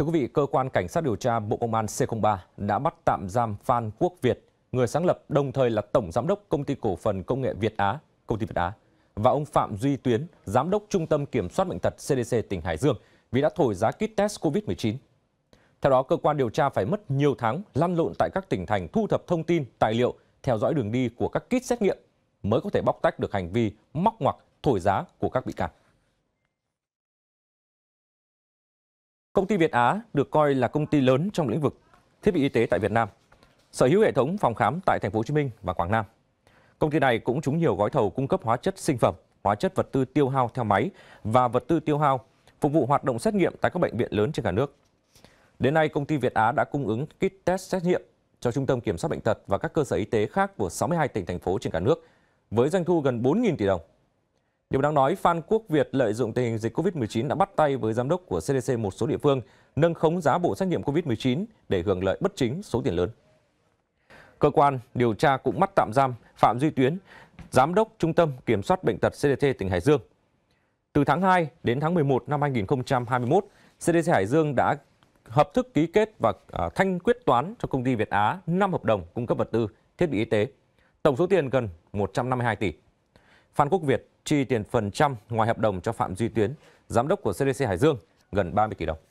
Thưa quý vị, cơ quan cảnh sát điều tra Bộ Công an C03 đã bắt tạm giam Phan Quốc Việt, người sáng lập đồng thời là tổng giám đốc công ty cổ phần công nghệ Việt Á, công ty Việt Á và ông Phạm Duy Tuyến, giám đốc Trung tâm Kiểm soát bệnh tật CDC tỉnh Hải Dương vì đã thổi giá kit test COVID-19. Theo đó, cơ quan điều tra phải mất nhiều tháng lăn lộn tại các tỉnh thành thu thập thông tin, tài liệu, theo dõi đường đi của các kit xét nghiệm mới có thể bóc tách được hành vi móc ngoặc thổi giá của các bị can. Công ty Việt Á được coi là công ty lớn trong lĩnh vực thiết bị y tế tại Việt Nam, sở hữu hệ thống phòng khám tại thành phố Hồ Chí Minh và Quảng Nam. Công ty này cũng trúng nhiều gói thầu cung cấp hóa chất sinh phẩm, hóa chất vật tư tiêu hao theo máy và vật tư tiêu hao phục vụ hoạt động xét nghiệm tại các bệnh viện lớn trên cả nước. Đến nay, công ty Việt Á đã cung ứng kit test xét nghiệm cho Trung tâm Kiểm soát Bệnh tật và các cơ sở y tế khác của 62 tỉnh, thành phố trên cả nước, với doanh thu gần 4.000 tỷ đồng. Điều đáng nói, Phan Quốc Việt lợi dụng tình hình dịch COVID-19 đã bắt tay với giám đốc của CDC một số địa phương, nâng khống giá bộ xét nghiệm COVID-19 để hưởng lợi bất chính số tiền lớn. Cơ quan điều tra cũng bắt tạm giam Phạm Duy Tuyến, Giám đốc Trung tâm Kiểm soát Bệnh tật CDC tỉnh Hải Dương. Từ tháng 2 đến tháng 11 năm 2021, CDC Hải Dương đã hợp thức ký kết và à, thanh quyết toán cho công ty Việt Á 5 hợp đồng cung cấp vật tư, thiết bị y tế, tổng số tiền gần 152 tỷ. Phan Quốc Việt chi tiền phần trăm ngoài hợp đồng cho Phạm Duy Tuyến, giám đốc của CDC Hải Dương gần 30 tỷ đồng.